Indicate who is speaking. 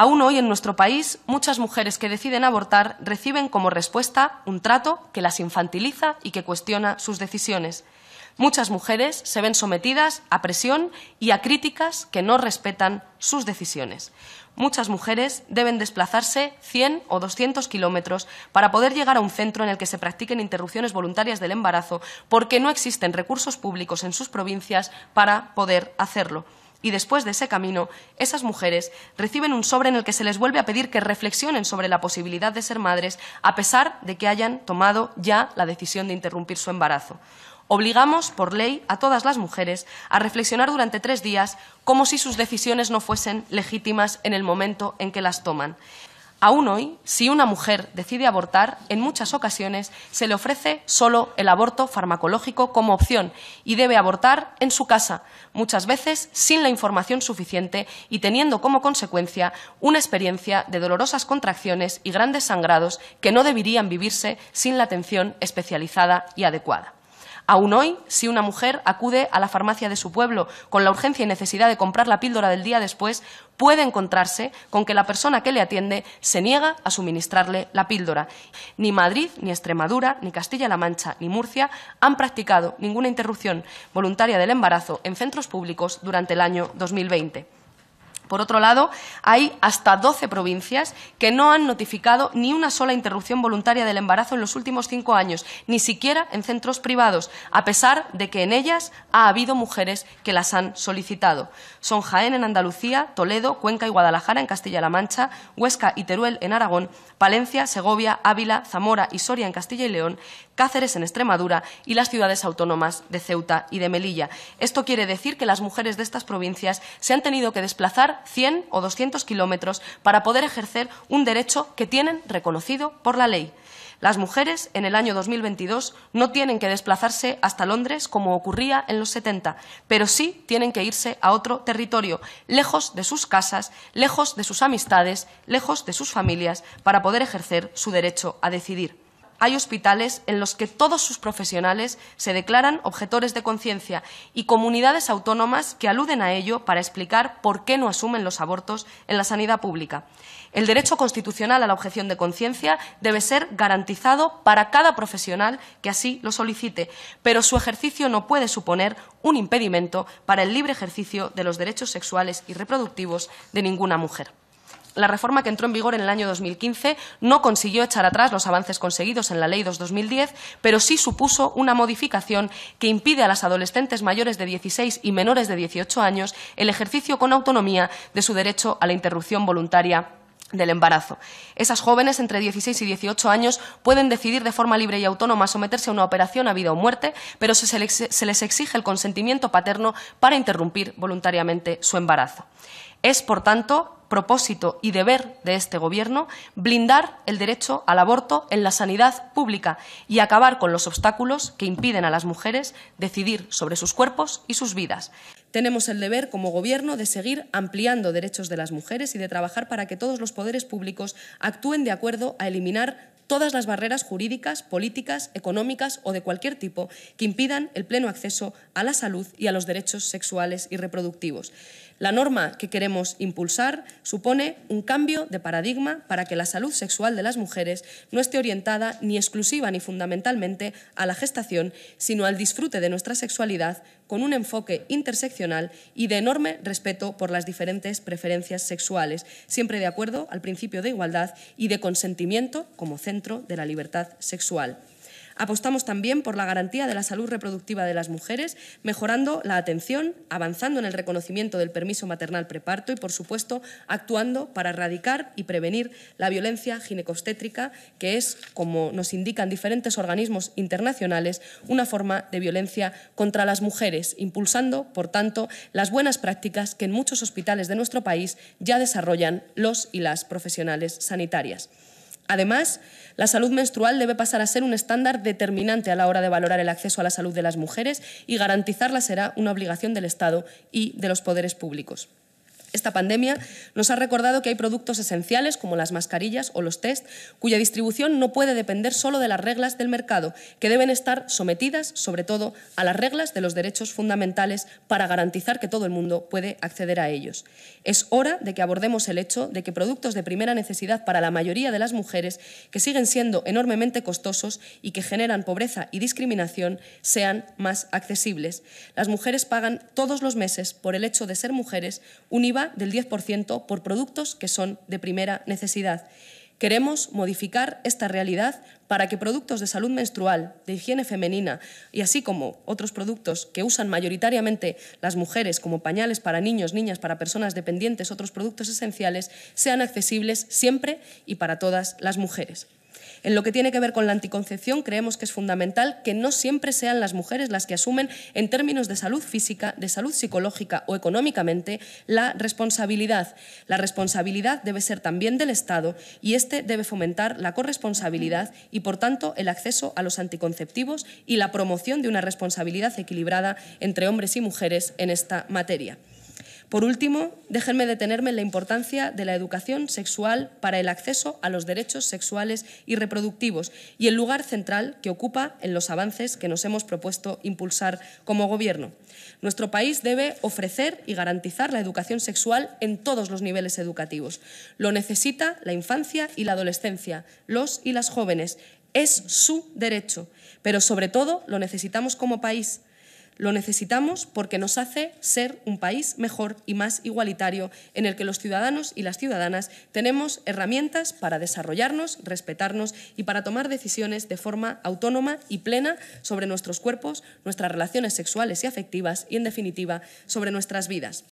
Speaker 1: Aún hoy en nuestro país, muchas mujeres que deciden abortar reciben como respuesta un trato que las infantiliza y que cuestiona sus decisiones. Muchas mujeres se ven sometidas a presión y a críticas que no respetan sus decisiones. Muchas mujeres deben desplazarse 100 o 200 kilómetros para poder llegar a un centro en el que se practiquen interrupciones voluntarias del embarazo porque no existen recursos públicos en sus provincias para poder hacerlo. Y después de ese camino, esas mujeres reciben un sobre en el que se les vuelve a pedir que reflexionen sobre la posibilidad de ser madres a pesar de que hayan tomado ya la decisión de interrumpir su embarazo. Obligamos, por ley, a todas las mujeres a reflexionar durante tres días como si sus decisiones no fuesen legítimas en el momento en que las toman. Aún hoy, si una mujer decide abortar, en muchas ocasiones se le ofrece solo el aborto farmacológico como opción y debe abortar en su casa, muchas veces sin la información suficiente y teniendo como consecuencia una experiencia de dolorosas contracciones y grandes sangrados que no deberían vivirse sin la atención especializada y adecuada. Aún hoy, si una mujer acude a la farmacia de su pueblo con la urgencia y necesidad de comprar la píldora del día después, puede encontrarse con que la persona que le atiende se niega a suministrarle la píldora. Ni Madrid, ni Extremadura, ni Castilla-La Mancha, ni Murcia han practicado ninguna interrupción voluntaria del embarazo en centros públicos durante el año 2020. Por otro lado, hay hasta 12 provincias que no han notificado ni una sola interrupción voluntaria del embarazo en los últimos cinco años, ni siquiera en centros privados, a pesar de que en ellas ha habido mujeres que las han solicitado. Son Jaén en Andalucía, Toledo, Cuenca y Guadalajara en Castilla-La Mancha, Huesca y Teruel en Aragón, Palencia, Segovia, Ávila, Zamora y Soria en Castilla y León, Cáceres en Extremadura y las ciudades autónomas de Ceuta y de Melilla. Esto quiere decir que las mujeres de estas provincias se han tenido que desplazar 100 o 200 kilómetros para poder ejercer un derecho que tienen reconocido por la ley. Las mujeres en el año 2022 no tienen que desplazarse hasta Londres como ocurría en los 70, pero sí tienen que irse a otro territorio, lejos de sus casas, lejos de sus amistades, lejos de sus familias, para poder ejercer su derecho a decidir hay hospitales en los que todos sus profesionales se declaran objetores de conciencia y comunidades autónomas que aluden a ello para explicar por qué no asumen los abortos en la sanidad pública. El derecho constitucional a la objeción de conciencia debe ser garantizado para cada profesional que así lo solicite, pero su ejercicio no puede suponer un impedimento para el libre ejercicio de los derechos sexuales y reproductivos de ninguna mujer. La reforma que entró en vigor en el año 2015 no consiguió echar atrás los avances conseguidos en la Ley 2010 pero sí supuso una modificación que impide a las adolescentes mayores de 16 y menores de 18 años el ejercicio con autonomía de su derecho a la interrupción voluntaria del embarazo. Esas jóvenes entre 16 y 18 años pueden decidir de forma libre y autónoma someterse a una operación a vida o muerte, pero se les exige el consentimiento paterno para interrumpir voluntariamente su embarazo. Es, por tanto, propósito y deber de este Gobierno blindar el derecho al aborto en la sanidad pública y acabar con los obstáculos que impiden a las mujeres decidir sobre sus cuerpos y sus vidas. Tenemos el deber como Gobierno de seguir ampliando derechos de las mujeres y de trabajar para que todos los poderes públicos actúen de acuerdo a eliminar todas las barreras jurídicas, políticas, económicas o de cualquier tipo que impidan el pleno acceso a la salud y a los derechos sexuales y reproductivos. La norma que queremos impulsar supone un cambio de paradigma para que la salud sexual de las mujeres no esté orientada ni exclusiva ni fundamentalmente a la gestación, sino al disfrute de nuestra sexualidad con un enfoque interseccional y de enorme respeto por las diferentes preferencias sexuales, siempre de acuerdo al principio de igualdad y de consentimiento como centro de la libertad sexual. Apostamos también por la garantía de la salud reproductiva de las mujeres, mejorando la atención, avanzando en el reconocimiento del permiso maternal preparto y, por supuesto, actuando para erradicar y prevenir la violencia ginecostétrica, que es, como nos indican diferentes organismos internacionales, una forma de violencia contra las mujeres, impulsando, por tanto, las buenas prácticas que en muchos hospitales de nuestro país ya desarrollan los y las profesionales sanitarias. Además, la salud menstrual debe pasar a ser un estándar determinante a la hora de valorar el acceso a la salud de las mujeres y garantizarla será una obligación del Estado y de los poderes públicos. Esta pandemia nos ha recordado que hay productos esenciales como las mascarillas o los test cuya distribución no puede depender solo de las reglas del mercado, que deben estar sometidas sobre todo a las reglas de los derechos fundamentales para garantizar que todo el mundo puede acceder a ellos. Es hora de que abordemos el hecho de que productos de primera necesidad para la mayoría de las mujeres, que siguen siendo enormemente costosos y que generan pobreza y discriminación, sean más accesibles. Las mujeres pagan todos los meses por el hecho de ser mujeres un del 10% por productos que son de primera necesidad. Queremos modificar esta realidad para que productos de salud menstrual, de higiene femenina y así como otros productos que usan mayoritariamente las mujeres como pañales para niños, niñas, para personas dependientes, otros productos esenciales, sean accesibles siempre y para todas las mujeres. En lo que tiene que ver con la anticoncepción, creemos que es fundamental que no siempre sean las mujeres las que asumen, en términos de salud física, de salud psicológica o económicamente, la responsabilidad. La responsabilidad debe ser también del Estado y este debe fomentar la corresponsabilidad y, por tanto, el acceso a los anticonceptivos y la promoción de una responsabilidad equilibrada entre hombres y mujeres en esta materia. Por último, déjenme detenerme en la importancia de la educación sexual para el acceso a los derechos sexuales y reproductivos y el lugar central que ocupa en los avances que nos hemos propuesto impulsar como Gobierno. Nuestro país debe ofrecer y garantizar la educación sexual en todos los niveles educativos. Lo necesita la infancia y la adolescencia, los y las jóvenes. Es su derecho, pero sobre todo lo necesitamos como país lo necesitamos porque nos hace ser un país mejor y más igualitario en el que los ciudadanos y las ciudadanas tenemos herramientas para desarrollarnos, respetarnos y para tomar decisiones de forma autónoma y plena sobre nuestros cuerpos, nuestras relaciones sexuales y afectivas y, en definitiva, sobre nuestras vidas.